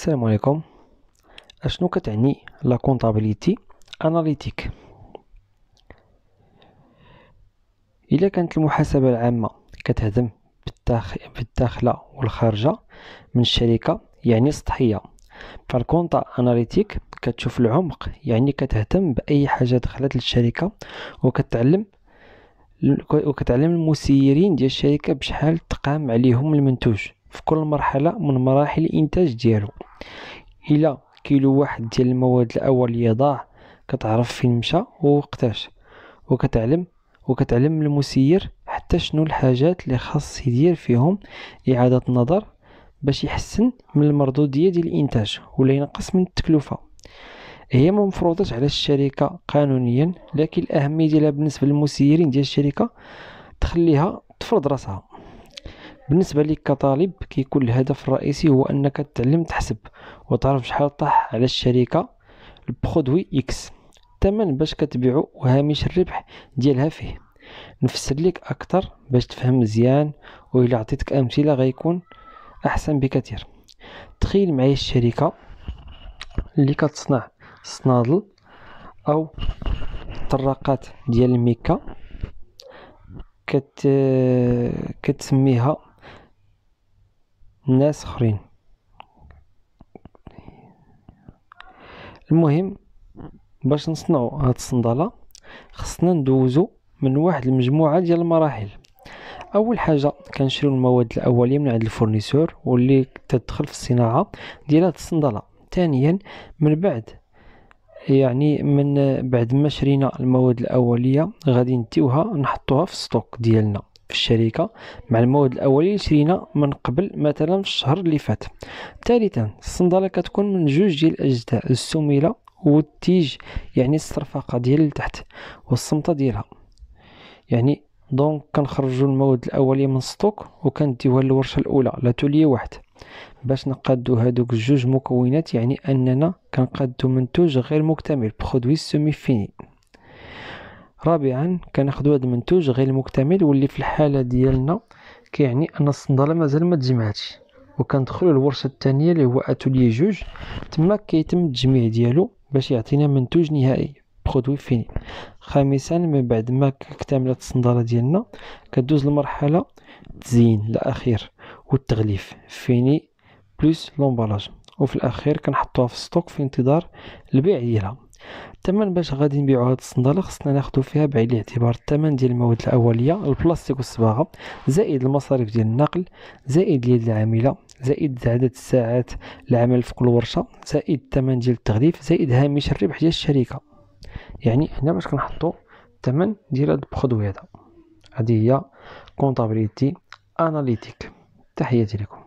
السلام عليكم اشنو كتعني لا كونطابيليتي اناليتيك الا كانت المحاسبه العامه كتهتم بالداخله والخارجه من الشركه يعني سطحيه فالكونطا اناليتيك كتشوف العمق يعني كتهتم باي حاجه دخلت للشركه وكتعلم وكتعلم المسيرين ديال الشركه بشحال تقام عليهم المنتوج في كل مرحله من مراحل الانتاج ديالو الا كيلو واحد ديال المواد الاوليه ضاع كتعرف فين مشى ووقتاش وكتعلم وكتعلم المسير حتى شنو الحاجات اللي خاص يدير فيهم اعاده النظر باش يحسن من المردوديه ديال الانتاج ولا ينقص من التكلفه هي ما مفروضاش على الشركه قانونيا لكن الاهميه ديالها بالنسبه للمسيرين ديال الشركه تخليها تفرض راسها بالنسبه لي كطالب كيكون الهدف الرئيسي هو انك تعلم تحسب وتعرف شحال طاح على الشركه البرودوي اكس الثمن باش كتبيعو وهامش الربح ديالها فيه نفسر لك اكثر باش تفهم مزيان وإلا عطيتك امثله غيكون احسن بكثير تخيل معايا الشركه اللي كتصنع صنادل او طراقات ديال الميكا كت كتسميها ناس اخرين المهم باش نصنعو هاد الصندله خصنا ندوزو من واحد المجموعه ديال المراحل اول حاجه كنشريو المواد الاوليه من عند الفورنيسور واللي تدخل في الصناعه ديال هاد الصندله ثانيا من بعد يعني من بعد ما شرينا المواد الاوليه غادي نديوها نحطوها في الستوك ديالنا في الشركة مع المواد الأولية اللي شرينا من قبل مثلا في الشهر اللي فات ثالثا الصندالة كتكون من جوج ديال الأجزاء السميلة والتيج يعني الصرفقة ديال التحت والصمتة ديالها يعني دونك كنخرجوا المواد الاوليه من السطوك وكنديوها للورشه الاولى لا واحد باش نقادو هادوك الجوج مكونات يعني اننا كنقادو منتوج غير مكتمل برودوي سومي فيني رابعا كناخدو هاد المنتوج غير المكتمل واللي في الحاله ديالنا كيعني ان الصندله مازال ما تجمعاتش وكندخلوا للورشه الثانيه اللي هو اتولي جوج تما كيتم التجميع ديالو باش يعطينا منتوج نهائي برودوي فيني خامسا من بعد ما اكتملت الصندله ديالنا كدوز لمرحله التزيين الاخير والتغليف فيني بلوس لومبالاج وفي الاخير كنحطوها في السطوك في انتظار البيع ديالها الثمن باش غادي نبيعو هاد الصندالة خصنا ناخدو فيها بعين الاعتبار الثمن ديال المواد الاولية البلاستيك والصباغة زائد المصاريف ديال النقل زائد اليد العاملة زائد عدد الساعات العمل في كل ورشة زائد الثمن ديال التغليف زائد هامش الربح ديال الشركة يعني هنا باش كنحطو الثمن ديال هاد البرودوي هذا هذه هي كونطابيليتي اناليتيك تحياتي لكم